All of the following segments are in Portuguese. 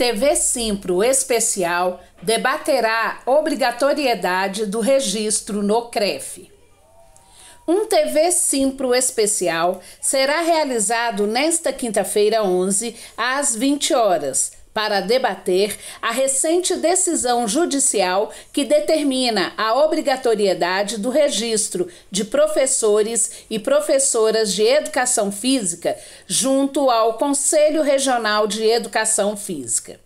TV Simpro Especial debaterá obrigatoriedade do registro no CREF. Um TV Simpro Especial será realizado nesta quinta-feira, 11, às 20 horas, para debater a recente decisão judicial que determina a obrigatoriedade do registro de professores e professoras de educação física junto ao Conselho Regional de Educação Física.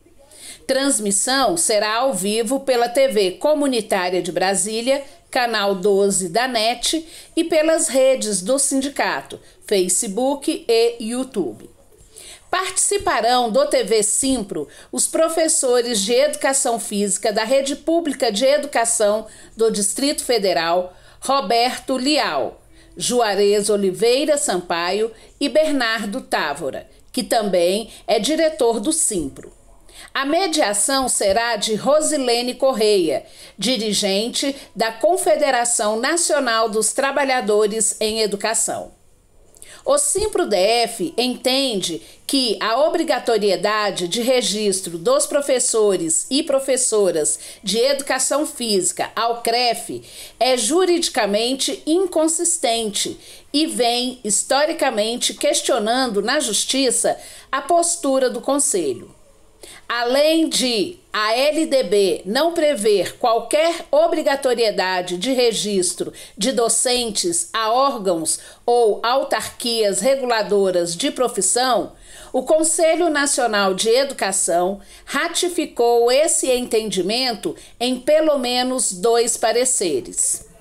Transmissão será ao vivo pela TV Comunitária de Brasília, canal 12 da NET e pelas redes do sindicato, Facebook e YouTube. Participarão do TV Simpro os professores de Educação Física da Rede Pública de Educação do Distrito Federal, Roberto Lial, Juarez Oliveira Sampaio e Bernardo Távora, que também é diretor do Simpro. A mediação será de Rosilene Correia, dirigente da Confederação Nacional dos Trabalhadores em Educação. O SimproDF entende que a obrigatoriedade de registro dos professores e professoras de educação física ao CREF é juridicamente inconsistente e vem historicamente questionando na justiça a postura do conselho. Além de a LDB não prever qualquer obrigatoriedade de registro de docentes a órgãos ou autarquias reguladoras de profissão, o Conselho Nacional de Educação ratificou esse entendimento em pelo menos dois pareceres.